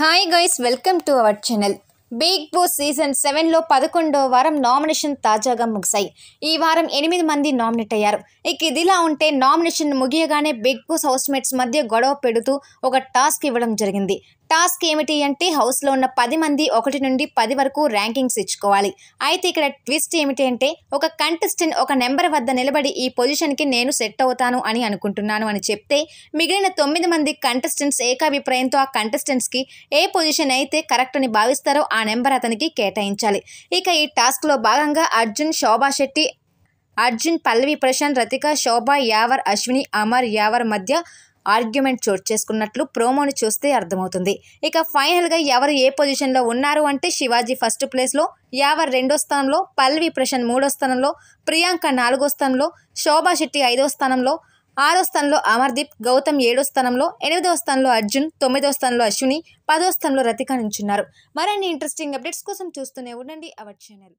Hi guys, welcome to our channel. Bigg Boss season సెవెన్లో పదకొండో వారం నామినేషన్ తాజాగా ముగిశాయి ఈ వారం ఎనిమిది మంది నామినేట్ అయ్యారు ఇక ఇదిలా ఉంటే నామినేషన్ ముగియగానే బిగ్ బాస్ హౌస్మేట్స్ మధ్య గొడవ పెడుతూ ఒక టాస్క్ ఇవ్వడం జరిగింది టాస్క్ ఏమిటి అంటే హౌస్లో ఉన్న పది మంది ఒకటి నుండి పది వరకు ర్యాంకింగ్స్ ఇచ్చుకోవాలి అయితే ఇక్కడ ట్విస్ట్ ఏమిటి అంటే ఒక కంటెస్టెంట్ ఒక నెంబర్ వద్ద నిలబడి ఈ పొజిషన్కి నేను సెట్ అవుతాను అని అనుకుంటున్నాను అని చెప్తే మిగిలిన తొమ్మిది మంది కంటెస్టెంట్స్ ఏకాభిప్రాయంతో ఆ కంటెస్టెంట్స్కి ఏ పొజిషన్ అయితే కరెక్ట్ అని భావిస్తారో ఆ నెంబర్ అతనికి కేటాయించాలి ఇక ఈ టాస్క్లో భాగంగా అర్జున్ శోభా శెట్టి అర్జున్ పల్లవి ప్రశాంత్ రతిక శోభ యావర్ అశ్విని అమర్ యావర్ మధ్య ఆర్గ్యుమెంట్ చోటు చేసుకున్నట్లు ప్రోమోని చూస్తే అర్థమవుతుంది ఇక ఫైనల్గా ఎవరు ఏ పొజిషన్లో ఉన్నారు అంటే శివాజీ ఫస్ట్ ప్లేస్లో యావర్ రెండో స్థానంలో పల్లవి ప్రశాంత్ మూడో స్థానంలో ప్రియాంక నాలుగో స్థానంలో శోభా శెట్టి ఐదో స్థానంలో ఆరో స్థానంలో అమర్దీప్ గౌతమ్ ఏడో స్థానంలో ఎనిమిదవ స్థానంలో అర్జున్ తొమ్మిదవ స్థానంలో అశ్విని పదో స్థానంలో రతిక నుంచున్నారు మరిన్ని ఇంట్రెస్టింగ్ అప్డేట్స్ కోసం చూస్తూనే ఉండండి అవర్ ఛానల్